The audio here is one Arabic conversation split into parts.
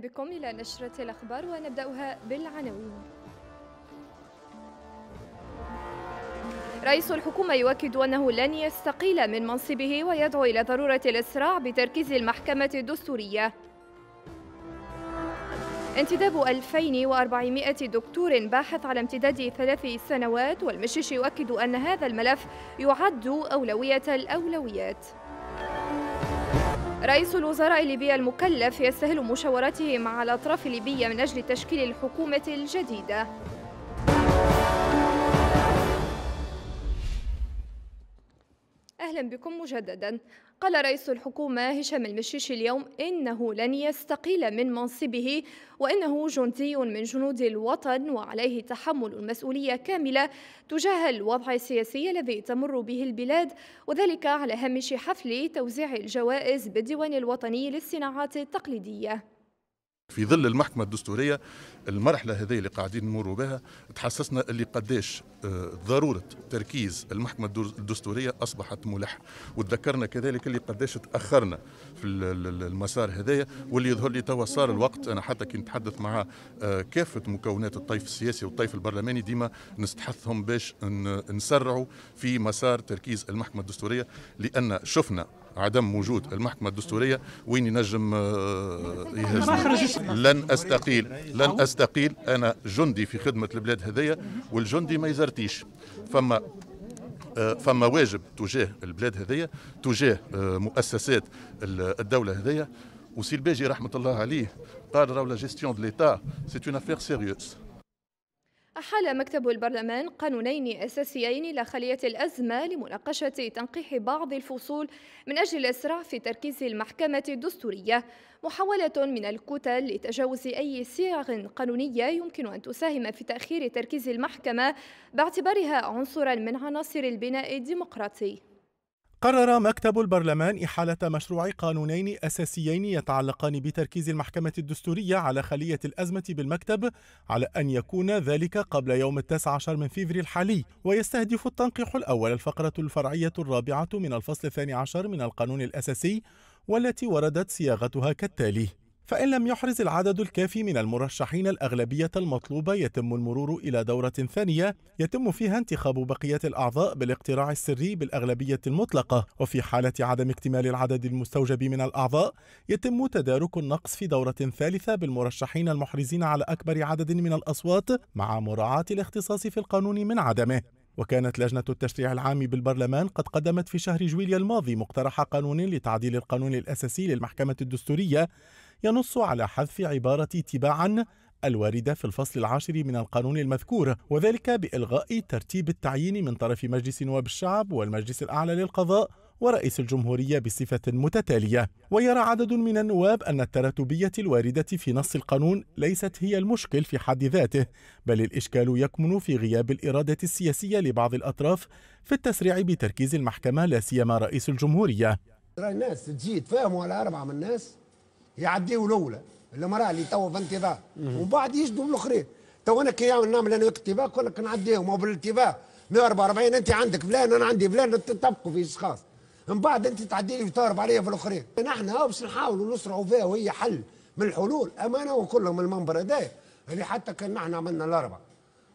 بكم إلى نشرة الأخبار ونبدأها بالعناوين رئيس الحكومة يؤكد أنه لن يستقيل من منصبه ويدعو إلى ضرورة الإسراع بتركيز المحكمة الدستورية انتداب 2400 دكتور باحث على امتداد ثلاث سنوات والمشيش يؤكد أن هذا الملف يعد أولوية الأولويات رئيس الوزراء الليبي المكلف يستهل مشاوراته مع الأطراف الليبية من أجل تشكيل الحكومة الجديدة أهلا بكم مجددا قال رئيس الحكومة هشام المشيشي اليوم إنه لن يستقيل من منصبه وإنه جندي من جنود الوطن وعليه تحمل المسؤولية كاملة تجاه الوضع السياسي الذي تمر به البلاد وذلك على هامش حفل توزيع الجوائز بالديوان الوطني للصناعات التقليدية في ظل المحكمة الدستورية المرحلة هذه اللي قاعدين نمروا بها تحسسنا اللي قداش آه، ضرورة تركيز المحكمة الدستورية أصبحت ملح وتذكرنا كذلك اللي قداش تأخرنا في المسار هذايا واللي يظهر لي توا صار الوقت أنا حتى كي نتحدث مع آه، كافة مكونات الطيف السياسي والطيف البرلماني ديما نستحثهم باش نسرعوا في مسار تركيز المحكمة الدستورية لأن شفنا عدم وجود المحكمة الدستورية وين ينجم آه، لن أستقيل لن أستقيل أنا جندي في خدمة البلاد هذية والجندي ما يزرتيش فما آه، فما واجب تجاه البلاد هذية تجاه آه، مؤسسات الدولة هذية وسي الباجي رحمة الله عليه قال راهو لا جيستيون دو ليتا سي اون افير سيريوس أحال مكتب البرلمان قانونين أساسيين إلى خلية الأزمة لمناقشة تنقيح بعض الفصول من أجل الإسراع في تركيز المحكمة الدستورية محاولة من الكتل لتجاوز أي صيغ قانونية يمكن أن تساهم في تأخير تركيز المحكمة باعتبارها عنصرا من عناصر البناء الديمقراطي قرر مكتب البرلمان إحالة مشروع قانونين أساسيين يتعلقان بتركيز المحكمة الدستورية على خلية الأزمة بالمكتب على أن يكون ذلك قبل يوم التاسع عشر من فيفري الحالي ويستهدف التنقيح الأول الفقرة الفرعية الرابعة من الفصل الثاني عشر من القانون الأساسي والتي وردت صياغتها كالتالي فإن لم يحرز العدد الكافي من المرشحين الأغلبية المطلوبة يتم المرور إلى دورة ثانية يتم فيها انتخاب بقية الأعضاء بالاقتراع السري بالأغلبية المطلقة وفي حالة عدم اكتمال العدد المستوجب من الأعضاء يتم تدارك النقص في دورة ثالثة بالمرشحين المحرزين على أكبر عدد من الأصوات مع مراعاة الاختصاص في القانون من عدمه وكانت لجنة التشريع العام بالبرلمان قد قدمت في شهر جويليا الماضي مقترح قانون لتعديل القانون الأساسي للمحكمة الدستورية ينص على حذف عبارة تباعا الواردة في الفصل العاشر من القانون المذكور وذلك بإلغاء ترتيب التعيين من طرف مجلس نواب الشعب والمجلس الأعلى للقضاء ورئيس الجمهورية بصفة متتالية ويرى عدد من النواب أن التراتبية الواردة في نص القانون ليست هي المشكل في حد ذاته بل الإشكال يكمن في غياب الإرادة السياسية لبعض الأطراف في التسريع بتركيز المحكمة لا سيما رئيس الجمهورية الناس تجي تفاهموا على أربعة من الناس يعديوا الاولى المراه اللي تو في انتظار ومن بعد يجدوا الاخرين تو انا كي نعمل انا اكتباك ولا نعديهم او بالاتفاق 144 انت عندك فلان انا عندي فلان تتفقوا في اشخاص من بعد انت تعدي لي وتهرب عليا في الاخرين نحن باش نحاولوا نسرعوا فيها وهي حل من الحلول اما انا وكلهم المنبر هذايا اللي حتى كان نحن عملنا الاربعه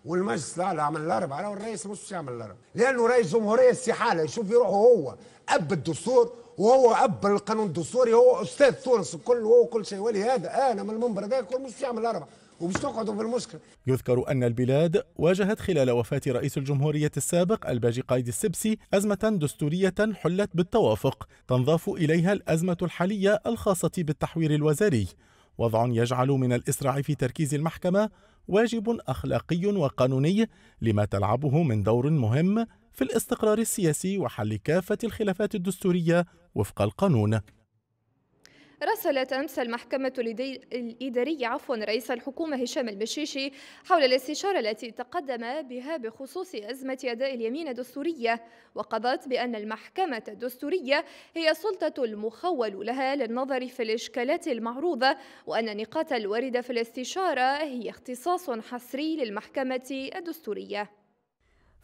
والمجلس الاعلى عمل الاربعه والرئيس مش يعمل الاربعه لانه رئيس جمهوريه استحاله يشوف في روحه هو اب الدستور وهو اب القانون الدستوري هو استاذ تونس الكل وهو كل شيء ولهذا انا من المنبر هذا كل مش يعمل اربعه ومش تقعدوا في المشكله يذكر أن البلاد واجهت خلال وفاة رئيس الجمهورية السابق الباجي قايد السبسي أزمة دستورية حلت بالتوافق تنضاف إليها الأزمة الحالية الخاصة بالتحوير الوزاري وضع يجعل من الإسراع في تركيز المحكمة واجب أخلاقي وقانوني لما تلعبه من دور مهم في الاستقرار السياسي وحل كافة الخلافات الدستورية وفق القانون راسلت أمس المحكمة الإدارية عفوا رئيس الحكومة هشام البشيشي حول الاستشارة التي تقدم بها بخصوص أزمة أداء اليمين الدستورية وقضت بأن المحكمة الدستورية هي السلطة المخول لها للنظر في الإشكالات المعروضة وأن النقاط الواردة في الاستشارة هي اختصاص حصري للمحكمة الدستورية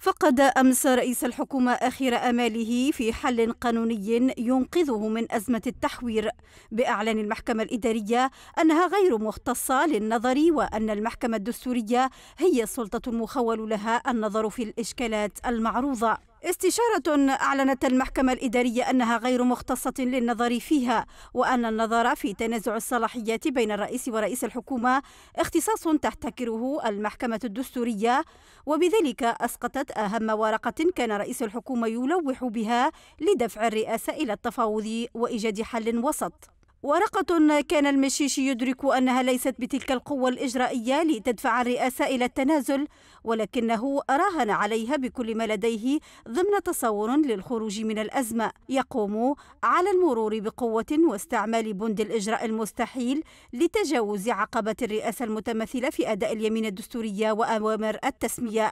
فقد أمس رئيس الحكومة آخر آماله في حل قانوني ينقذه من أزمة التحوير بإعلان المحكمة الإدارية أنها غير مختصة للنظر وأن المحكمة الدستورية هي السلطة المخول لها النظر في الإشكالات المعروضة استشارة أعلنت المحكمة الإدارية أنها غير مختصة للنظر فيها وأن النظر في تنازع الصلاحيات بين الرئيس ورئيس الحكومة اختصاص تحتكره المحكمة الدستورية وبذلك أسقطت أهم ورقة كان رئيس الحكومة يلوح بها لدفع الرئاسة إلى التفاوض وإيجاد حل وسط ورقة كان المشيشي يدرك أنها ليست بتلك القوة الإجرائية لتدفع الرئاسة إلى التنازل ولكنه راهن عليها بكل ما لديه ضمن تصور للخروج من الأزمة يقوم على المرور بقوة واستعمال بند الإجراء المستحيل لتجاوز عقبة الرئاسة المتمثلة في أداء اليمين الدستورية وأوامر التسمية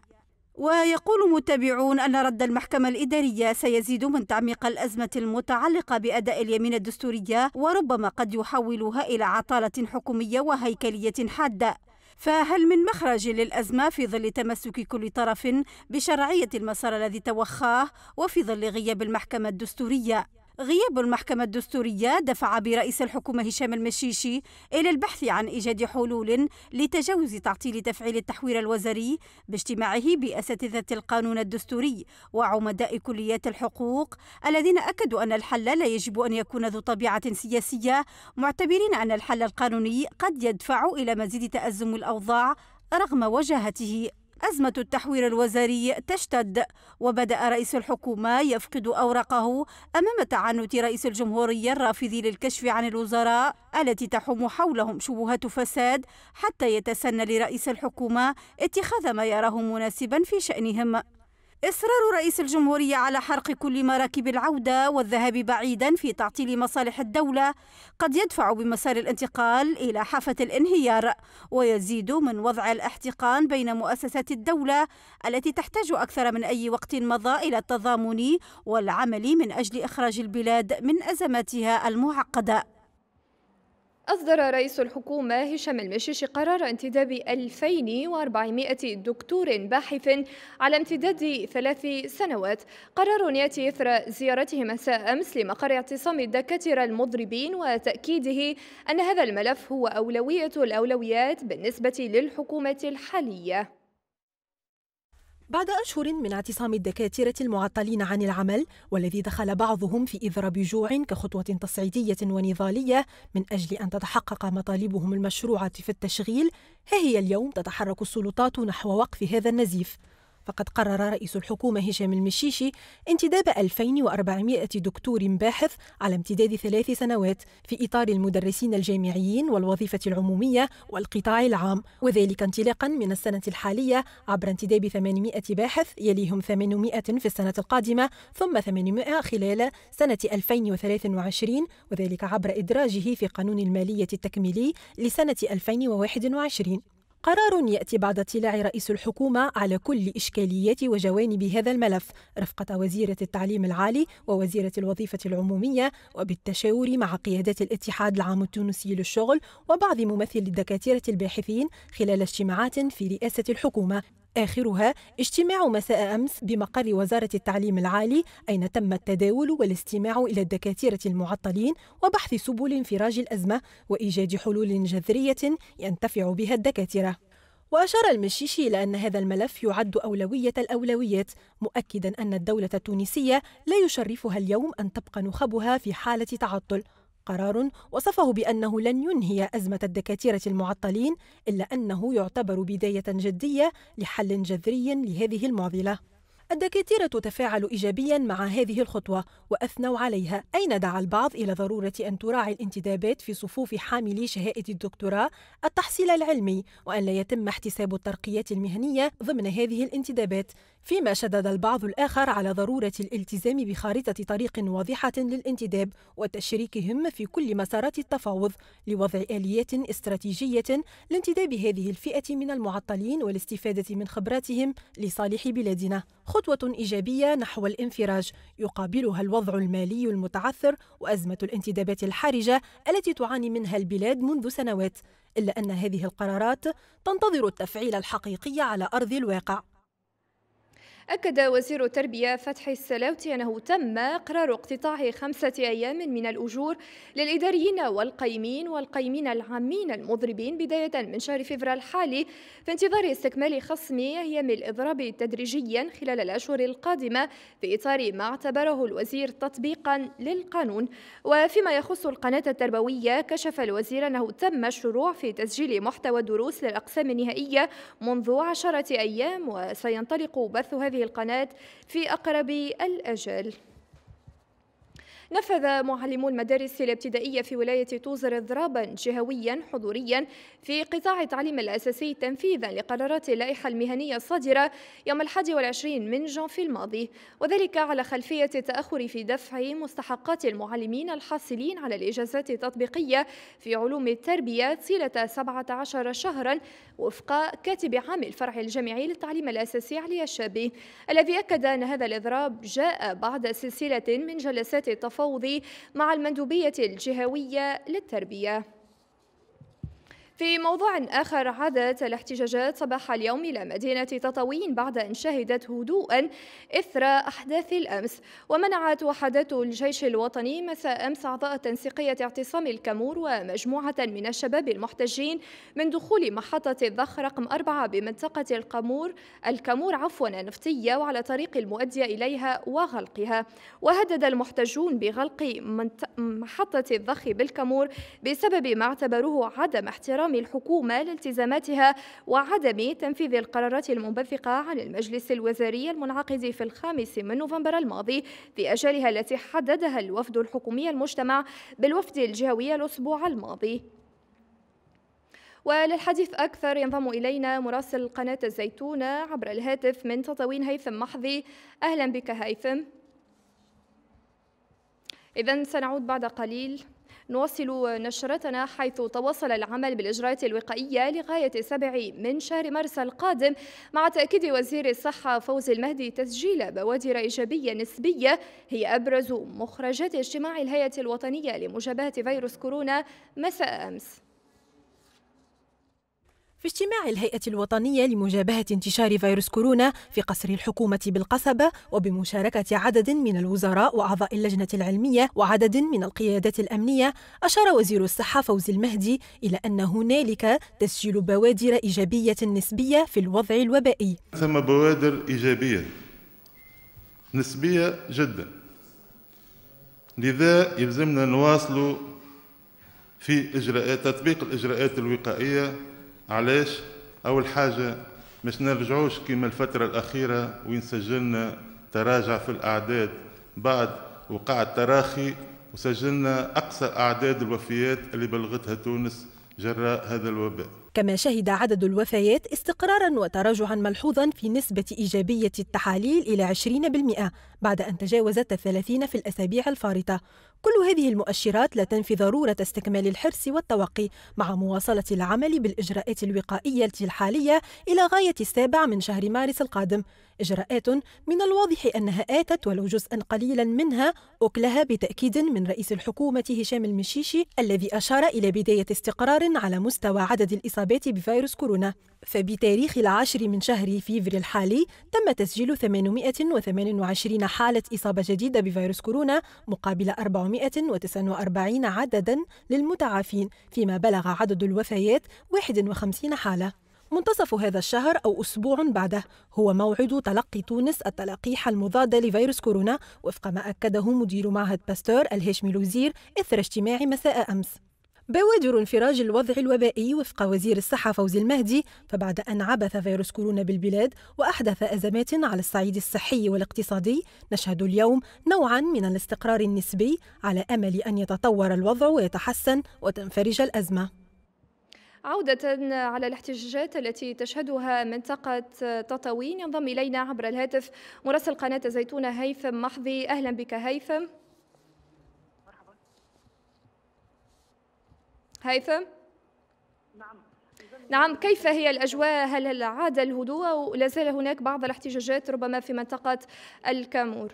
ويقول متابعون أن رد المحكمة الإدارية سيزيد من تعميق الأزمة المتعلقة بأداء اليمين الدستورية وربما قد يحولها إلى عطالة حكومية وهيكلية حادة فهل من مخرج للأزمة في ظل تمسك كل طرف بشرعية المسار الذي توخاه وفي ظل غياب المحكمة الدستورية؟ غياب المحكمة الدستورية دفع برئيس الحكومة هشام المشيشي إلى البحث عن إيجاد حلول لتجاوز تعطيل تفعيل التحوير الوزري باجتماعه بأساتذة القانون الدستوري وعمداء كليات الحقوق الذين أكدوا أن الحل لا يجب أن يكون ذو طبيعة سياسية معتبرين أن الحل القانوني قد يدفع إلى مزيد تأزم الأوضاع رغم وجاهته أزمة التحوير الوزاري تشتد وبدأ رئيس الحكومة يفقد أوراقه أمام تعنت رئيس الجمهورية الرافض للكشف عن الوزراء التي تحوم حولهم شبهات فساد حتى يتسنى لرئيس الحكومة اتخاذ ما يراه مناسبا في شأنهم إصرار رئيس الجمهورية على حرق كل مراكب العودة والذهاب بعيدا في تعطيل مصالح الدولة قد يدفع بمسار الانتقال إلى حافة الانهيار ويزيد من وضع الاحتقان بين مؤسسات الدولة التي تحتاج أكثر من أي وقت مضى إلى التضامن والعمل من أجل إخراج البلاد من أزماتها المعقدة أصدر رئيس الحكومة هشام المشيشي قرار انتداب 2400 دكتور باحث على امتداد ثلاث سنوات قرار يأتي إثر زيارته مساء أمس لمقر اعتصام الدكاترة المضربين وتأكيده أن هذا الملف هو أولوية الأولويات بالنسبة للحكومة الحالية بعد أشهر من اعتصام الدكاترة المعطلين عن العمل والذي دخل بعضهم في إضراب جوع كخطوة تصعيدية ونضالية من أجل أن تتحقق مطالبهم المشروعة في التشغيل ها هي اليوم تتحرك السلطات نحو وقف هذا النزيف فقد قرر رئيس الحكومة هشام المشيشي انتداب 2400 دكتور باحث على امتداد ثلاث سنوات في إطار المدرسين الجامعيين والوظيفة العمومية والقطاع العام وذلك انطلاقا من السنة الحالية عبر انتداب 800 باحث يليهم 800 في السنة القادمة ثم 800 خلال سنة 2023 وذلك عبر إدراجه في قانون المالية التكميلي لسنة 2021 قرار يأتي بعد اطلاع رئيس الحكومة على كل إشكاليات وجوانب هذا الملف رفقة وزيرة التعليم العالي ووزيرة الوظيفة العمومية وبالتشاور مع قيادات الاتحاد العام التونسي للشغل وبعض ممثلي الدكاترة الباحثين خلال اجتماعات في رئاسة الحكومة آخرها اجتماع مساء أمس بمقر وزارة التعليم العالي أين تم التداول والاستماع إلى الدكاترة المعطلين وبحث سبل انفراج الأزمة وإيجاد حلول جذرية ينتفع بها الدكاترة وأشار المشيشي إلى أن هذا الملف يعد أولوية الأولويات مؤكدا أن الدولة التونسية لا يشرفها اليوم أن تبقى نخبها في حالة تعطل قرار وصفه بأنه لن ينهي أزمة الدكاترة المعطلين إلا أنه يعتبر بداية جدية لحل جذري لهذه المعضلة الدكاترة تفاعلوا إيجابيا مع هذه الخطوة وأثنوا عليها أين دعا البعض إلى ضرورة أن تراعي الانتدابات في صفوف حاملي شهادة الدكتوراه التحصيل العلمي وأن لا يتم احتساب الترقيات المهنية ضمن هذه الانتدابات فيما شدد البعض الآخر على ضرورة الالتزام بخارطة طريق واضحة للانتداب وتشريكهم في كل مسارات التفاوض لوضع آليات استراتيجية لانتداب هذه الفئة من المعطلين والاستفادة من خبراتهم لصالح بلادنا خطوة إيجابية نحو الانفراج يقابلها الوضع المالي المتعثر وأزمة الانتدابات الحرجة التي تعاني منها البلاد منذ سنوات إلا أن هذه القرارات تنتظر التفعيل الحقيقي على أرض الواقع أكد وزير التربية فتحي السلاوتي أنه تم إقرار اقتطاع خمسة أيام من الأجور للإداريين والقيمين والقيمين العامين المضربين بداية من شهر فبراير الحالي في انتظار استكمال خصم أيام الإضراب تدريجيا خلال الأشهر القادمة في إطار ما اعتبره الوزير تطبيقا للقانون وفيما يخص القناة التربوية كشف الوزير أنه تم الشروع في تسجيل محتوى الدروس للأقسام النهائية منذ عشرة أيام وسينطلق بث هذه القناة في أقرب الأجل نفذ معلمو المدارس الابتدائية في ولاية توزر اضرابا جهويا حضوريا في قطاع التعليم الأساسي تنفيذا لقرارات اللائحة المهنية الصادرة يوم الحادي والعشرين من جانفي الماضي وذلك على خلفية التأخر في دفع مستحقات المعلمين الحاصلين على الإجازات التطبيقية في علوم التربية طيلة 17 شهرا وفق كاتب عام الفرع الجامعي للتعليم الأساسي علي الشابي الذي أكد أن هذا الإضراب جاء بعد سلسلة من جلسات التفاوض الفوضي مع المندوبية الجهوية للتربية في موضوع آخر عادت الاحتجاجات صباح اليوم إلى مدينة تطاوين بعد أن شهدت هدوءا إثر أحداث الأمس ومنعت وحدات الجيش الوطني مساء أمس أعضاء تنسيقية اعتصام الكامور ومجموعة من الشباب المحتجين من دخول محطة الضخ رقم أربعة بمنطقة القامور الكامور عفوا نفطية وعلى طريق المؤدية إليها وغلقها وهدد المحتجون بغلق محطة الضخ بالكامور بسبب ما اعتبروه عدم احترام التزام الحكومة لالتزاماتها وعدم تنفيذ القرارات المنبثقة عن المجلس الوزاري المنعقد في الخامس من نوفمبر الماضي في أجالها التي حددها الوفد الحكومي المجتمع بالوفد الجهوي الأسبوع الماضي وللحديث أكثر ينضم إلينا مراسل قناة الزيتونة عبر الهاتف من تطاوين هيثم محظي أهلا بك هيثم إذا سنعود بعد قليل نواصل نشرتنا حيث تواصل العمل بالإجراءات الوقائية لغاية 7 من شهر مارس القادم مع تأكيد وزير الصحة فوزي المهدي تسجيل بوادر إيجابية نسبية هي أبرز مخرجات اجتماع الهيئة الوطنية لمجابهة فيروس كورونا مساء أمس في اجتماع الهيئة الوطنية لمجابهة انتشار فيروس كورونا في قصر الحكومة بالقصبة وبمشاركة عدد من الوزراء وأعضاء اللجنة العلمية وعدد من القيادات الأمنية أشار وزير الصحة فوزي المهدي إلى أن هنالك تسجيل بوادر إيجابية نسبية في الوضع الوبائي ثم بوادر إيجابية نسبية جدا لذا يلزمنا نواصل في إجراءات تطبيق الإجراءات الوقائية علاش أول حاجة مش نرجعوش كما الفترة الأخيرة وين سجلنا تراجع في الأعداد بعد وقع التراخي وسجلنا أقصى أعداد الوفيات اللي بلغتها تونس جراء هذا الوباء كما شهد عدد الوفيات استقرارا وتراجعا ملحوظا في نسبة إيجابية التحاليل إلى 20% بعد أن تجاوزت 30 في الأسابيع الفارطة كل هذه المؤشرات لا تنفي ضرورة استكمال الحرص والتوقي مع مواصلة العمل بالإجراءات الوقائية الحالية إلى غاية السابع من شهر مارس القادم إجراءات من الواضح أنها آتت ولو جزءا قليلا منها أكلها بتأكيد من رئيس الحكومة هشام المشيشي الذي أشار إلى بداية استقرار على مستوى عدد الإصابات بفيروس كورونا فبتاريخ العاشر من شهر فيفري الحالي تم تسجيل 828 حالة إصابة جديدة بفيروس كورونا مقابل 449 عددا للمتعافين فيما بلغ عدد الوفيات 51 حالة منتصف هذا الشهر أو أسبوع بعده هو موعد تلقي تونس التلقيح المضادة لفيروس كورونا وفق ما أكده مدير معهد باستور الهاشمي لوزير إثر اجتماع مساء أمس بوادر انفراج الوضع الوبائي وفق وزير الصحة فوزي المهدي فبعد أن عبث فيروس كورونا بالبلاد وأحدث أزمات على الصعيد الصحي والاقتصادي نشهد اليوم نوعا من الاستقرار النسبي على أمل أن يتطور الوضع ويتحسن وتنفرج الأزمة عودة على الاحتجاجات التي تشهدها منطقة تطاوين ينضم إلينا عبر الهاتف مراسل قناة زيتونة هيثم محظي أهلا بك هيثم مرحبا هيثم نعم نعم كيف هي الأجواء هل عاد الهدوء أو زال هناك بعض الاحتجاجات ربما في منطقة الكامور؟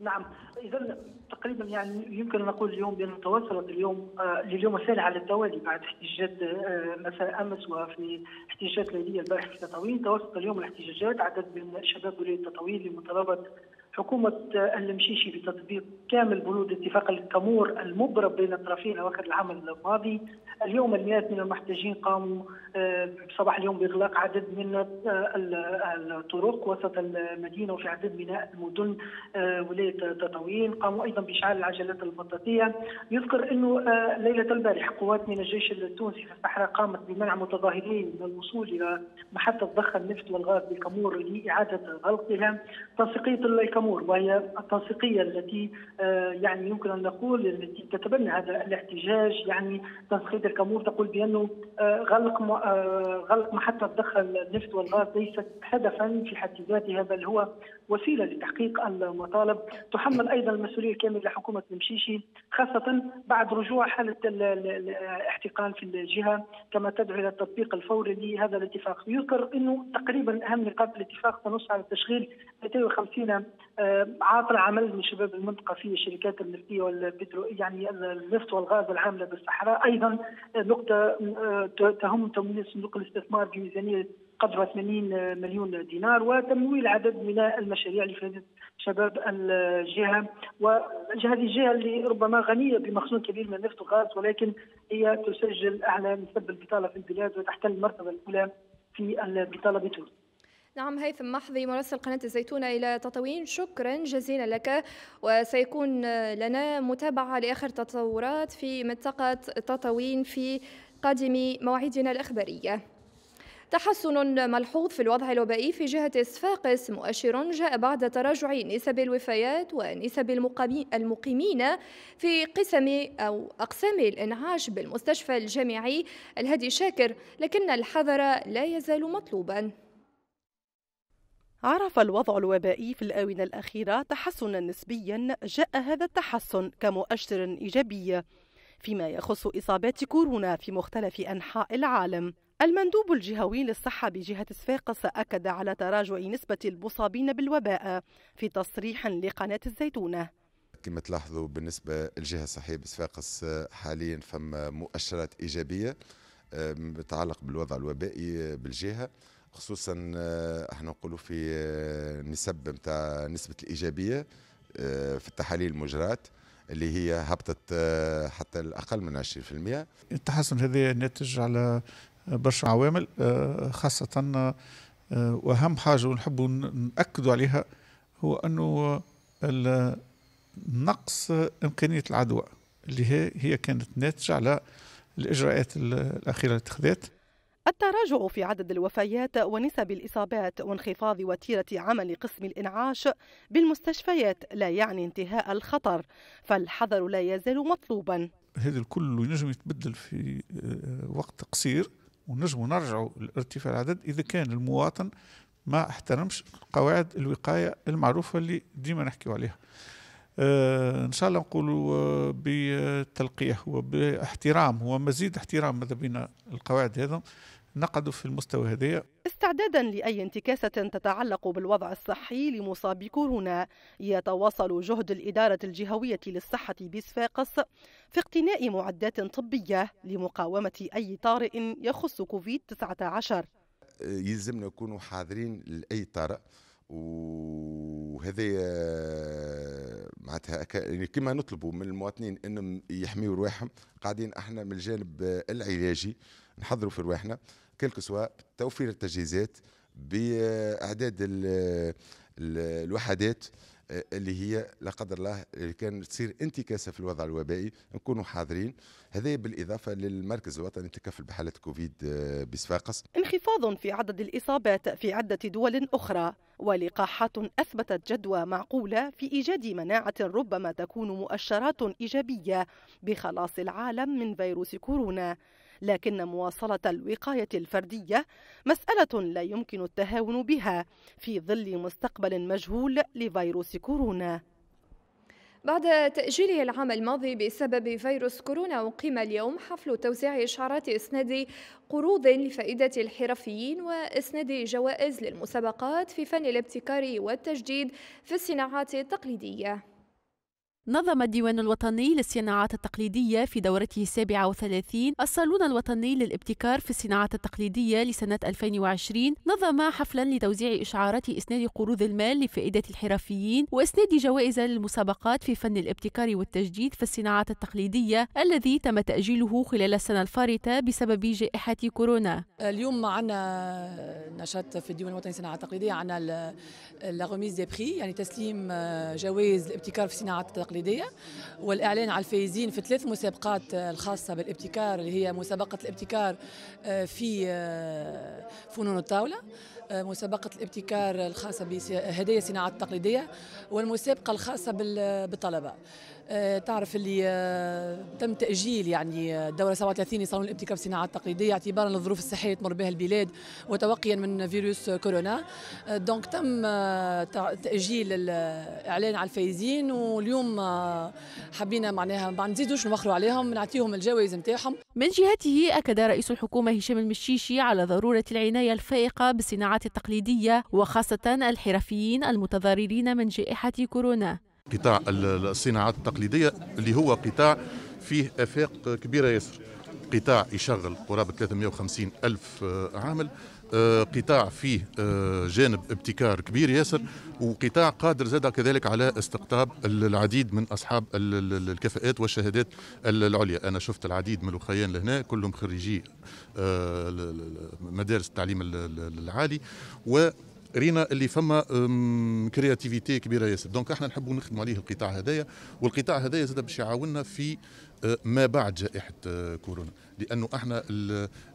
نعم اذا تقريبا يعني يمكن ان نقول اليوم بان تواصلت اليوم آه لليوم الثاني على التوالي بعد احتجاجات آه مساء امس وفي احتجاجات ليليه البارح في تطاوين تواصلت اليوم الاحتجاجات عدد من شباب ولايه تطاوين لمطالبه حكومة المشيشي آه، بتطبيق كامل بنود اتفاق التمور المبرم بين الطرفين أواخر العام الماضي اليوم المئات من المحتجين قاموا آه، صباح اليوم باغلاق عدد من آه، الطرق وسط المدينه وفي عدد من المدن آه، ولايه تطاوين قاموا ايضا باشعال العجلات البطاطيه يذكر انه ليله البارح قوات من الجيش التونسي في الصحراء قامت بمنع متظاهرين من الوصول الى محطه ضخ النفط والغاز بالكامور لاعاده غلقها تنسيقيه الكامور وهي التنسيقيه التي يعني يمكن ان نقول التي تتبنى هذا الاحتجاج يعني تنسيق مدير كامور تقول بانه آه، غلق آه، غلق محطه ضخ النفط والغاز ليست هدفا في حد ذاتها بل هو وسيله لتحقيق المطالب تحمل ايضا المسؤوليه الكامله لحكومه المشيشي خاصه بعد رجوع حاله الاحتقان في الجهه كما تدعو الى التطبيق الفوري لهذا الاتفاق يذكر انه تقريبا اهم نقاط الاتفاق تنص على تشغيل 250 آه، عاطل عمل من شباب المنطقه في الشركات النفطيه والبترو يعني النفط والغاز العامله بالصحراء ايضا نقطة تهم تمويل صندوق الاستثمار بميزانية قدر 80 مليون دينار وتمويل عدد من المشاريع لفائدة شباب الجهة وهذه الجهة اللي ربما غنية بمخزون كبير من النفط والغاز ولكن هي تسجل أعلى نسبة البطالة في البلاد وتحتل المرتبة الأولى في البطالة بتونس نعم هيثم محظي مراسل قناة الزيتونة إلى تطاوين شكرا جزيلا لك وسيكون لنا متابعة لآخر تطورات في منطقة تطاوين في قادم مواعيدنا الإخبارية تحسن ملحوظ في الوضع الوبائي في جهة صفاقس مؤشر جاء بعد تراجع نسب الوفيات ونسب المقيمين في قسم أو أقسام الإنعاش بالمستشفى الجامعي الهادي شاكر لكن الحذر لا يزال مطلوباً عرف الوضع الوبائي في الآونة الأخيرة تحسنا نسبيا جاء هذا التحسن كمؤشر إيجابي فيما يخص إصابات كورونا في مختلف أنحاء العالم المندوب الجهوي للصحة بجهة صفاقس أكد على تراجع نسبة المصابين بالوباء في تصريح لقناة الزيتونة كما تلاحظوا بالنسبة للجهة الصحية بصفاقس حاليا فما مؤشرات إيجابية بتعلق آه، بالوضع الوبائي بالجهة خصوصا آه، احنا نقولوا في آه، نسب نتاع نسبه الايجابيه آه، في التحاليل المجرات اللي هي هبطت حتى الاقل من 20% التحسن هذا ناتج على برشا عوامل خاصه واهم حاجه ونحب ناكدوا عليها هو انه نقص امكانيه العدوى اللي هي هي كانت ناتجه على الاجراءات الاخيره اللي اتخذت التراجع في عدد الوفيات ونسب الإصابات وانخفاض وتيرة عمل قسم الإنعاش بالمستشفيات لا يعني انتهاء الخطر فالحذر لا يزال مطلوبا هذا الكل ينجم يتبدل في آه، وقت قصير ونجم نرجع لارتفاع العدد إذا كان المواطن ما احترمش قواعد الوقاية المعروفة اللي ديما نحكيو عليها آه، ان شاء الله نقولوا آه، بتلقيح وباحترام ومزيد احترام ماذا بين القواعد هذا نقعدوا في المستوى هذايا استعدادا لأي انتكاسة تتعلق بالوضع الصحي لمصابي كورونا يتواصل جهد الإدارة الجهوية للصحة بصفاقس في اقتناء معدات طبية لمقاومة أي طارئ يخص كوفيد 19 يلزمنا نكونوا حاضرين لأي طارئ وهذا آه، معناتها كما يعني نطلبوا من المواطنين انهم يحميوا رواحهم قاعدين احنا من الجانب العلاجي نحضروا في رواحنا كل سوا توفير التجهيزات باعداد الوحدات اللي هي لا قدر الله كان تصير انتكاسه في الوضع الوبائي نكونوا حاضرين هذا بالاضافه للمركز الوطني للتكفل بحاله كوفيد آه، بصفاقس انخفاض في عدد الاصابات في عده دول اخرى ولقاحات اثبتت جدوى معقوله في ايجاد مناعه ربما تكون مؤشرات ايجابيه بخلاص العالم من فيروس كورونا لكن مواصلة الوقاية الفردية مسألة لا يمكن التهاون بها في ظل مستقبل مجهول لفيروس كورونا بعد تأجيله العام الماضي بسبب فيروس كورونا أقيم اليوم حفل توزيع إشعارات إسناد قروض لفائدة الحرفيين وإسناد جوائز للمسابقات في فن الابتكار والتجديد في الصناعات التقليدية نظم الديوان الوطني للصناعات التقليدية في دورته السابعة وثلاثين الصالون الوطني للابتكار في الصناعات التقليدية لسنة 2020 نظم حفلا لتوزيع إشعارات إسناد قروض المال لفائدة الحرفيين وإسناد جوائز للمسابقات في فن الابتكار والتجديد في الصناعات التقليدية الذي تم تأجيله خلال السنة الفارطة بسبب جائحة كورونا اليوم معنا نشاط في الديوان الوطني للصناعات التقليدية عنا لا غوميز دي بري يعني تسليم آه، جوائز الابتكار في الصناعات التقليدية التقليدية والإعلان على الفائزين في ثلاث مسابقات آه، الخاصة بالابتكار اللي هي مسابقة الابتكار آه، في آه، فنون الطاولة مسابقة الابتكار الخاصة بهدايا الصناعه التقليدية والمسابقة الخاصة بالطلبة آه، تعرف اللي آه، تم تاجيل يعني الدوره 37 لصالون الابتكار الصناعات التقليديه اعتبارا للظروف الصحيه اللي تمر بها البلاد وتوقيا من فيروس كورونا آه، دونك تم تاجيل الاعلان على الفايزين واليوم حبينا معناها ما نزيدوش نوخروا عليهم نعطيهم الجوائز نتاعهم من جهته اكد رئيس الحكومه هشام المشيشي على ضروره العنايه الفائقه بالصناعات التقليديه وخاصه الحرفيين المتضررين من جائحه كورونا قطاع الصناعات التقليدية اللي هو قطاع فيه آفاق كبيرة ياسر قطاع يشغل قرابة 350 ألف آه، عامل آه، قطاع فيه آه، جانب ابتكار كبير ياسر وقطاع قادر زاد كذلك على استقطاب العديد من أصحاب الكفاءات والشهادات العليا أنا شفت العديد من الخيان لهنا كلهم خريجي مدارس التعليم العالي و رينا اللي فما كرياتيفيتي كبيره ياسر دونك احنا نحبوا نخدموا عليه القطاع هذايا والقطاع هذايا زاد باش يعاوننا في أه، ما بعد جائحه أه، كورونا لانه احنا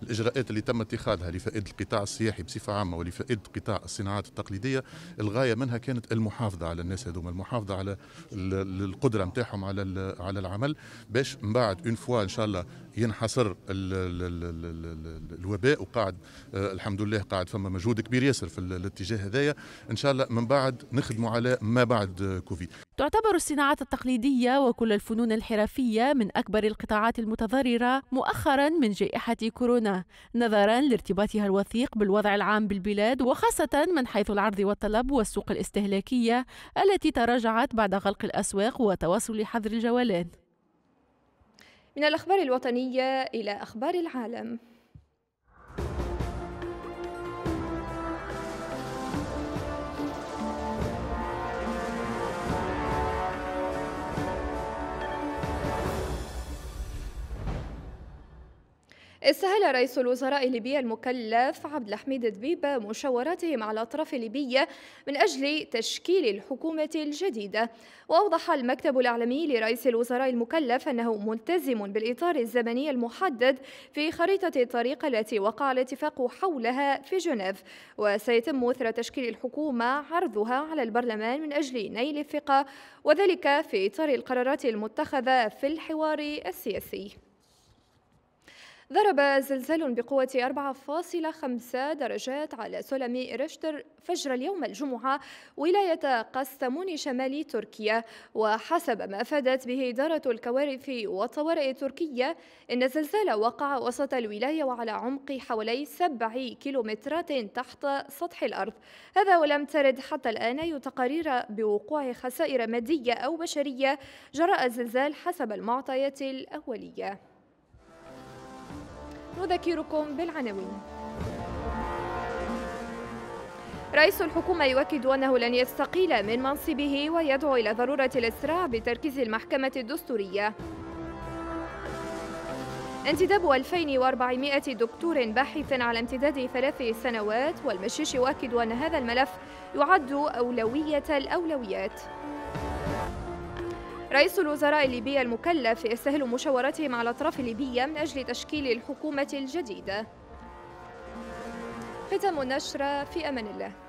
الاجراءات اللي تم اتخاذها لفائده القطاع السياحي بصفه عامه ولفائده قطاع الصناعات التقليديه الغايه منها كانت المحافظه على الناس هذوما المحافظه على القدره نتاعهم على على العمل باش من بعد اون فوا ان شاء الله ينحصر الوباء وقاعد آه، الحمد لله قاعد فما مجهود كبير ياسر في الاتجاه هذايا ان شاء الله من بعد نخدموا على ما بعد كوفيد تعتبر الصناعات التقليديه وكل الفنون الحرفيه من اكبر القطاعات المتضرره مؤخرا مؤخرا من جائحة كورونا نظرا لارتباطها الوثيق بالوضع العام بالبلاد وخاصة من حيث العرض والطلب والسوق الاستهلاكية التي تراجعت بعد غلق الأسواق وتواصل حظر الجوالات من الأخبار الوطنية إلى أخبار العالم استهل رئيس الوزراء الليبي المكلف عبد الحميد دبيب مشاوراته مع الأطراف الليبية من أجل تشكيل الحكومة الجديدة وأوضح المكتب الإعلامي لرئيس الوزراء المكلف أنه ملتزم بالإطار الزمني المحدد في خريطة الطريق التي وقع الاتفاق حولها في جنيف وسيتم إثر تشكيل الحكومة عرضها على البرلمان من أجل نيل الثقة وذلك في إطار القرارات المتخذة في الحوار السياسي ضرب زلزال بقوة 4.5 درجات على سلم ريشتر فجر اليوم الجمعة ولاية قسطمون شمال تركيا وحسب ما أفادت به إدارة الكوارث والطوارئ التركية إن الزلزال وقع وسط الولاية وعلى عمق حوالي 7 كيلومترات تحت سطح الأرض هذا ولم ترد حتى الآن أي تقارير بوقوع خسائر مادية أو بشرية جراء الزلزال حسب المعطيات الأولية نذكركم بالعناوين رئيس الحكومة يؤكد أنه لن يستقيل من منصبه ويدعو إلى ضرورة الإسراع بتركيز المحكمة الدستورية انتداب 2400 دكتور باحث على امتداد ثلاث سنوات والمشيش يؤكد أن هذا الملف يعد أولوية الأولويات رئيس الوزراء الليبي المكلف يستهل مشاورته مع الأطراف الليبية من أجل تشكيل الحكومة الجديدة ختم النشرة في أمان الله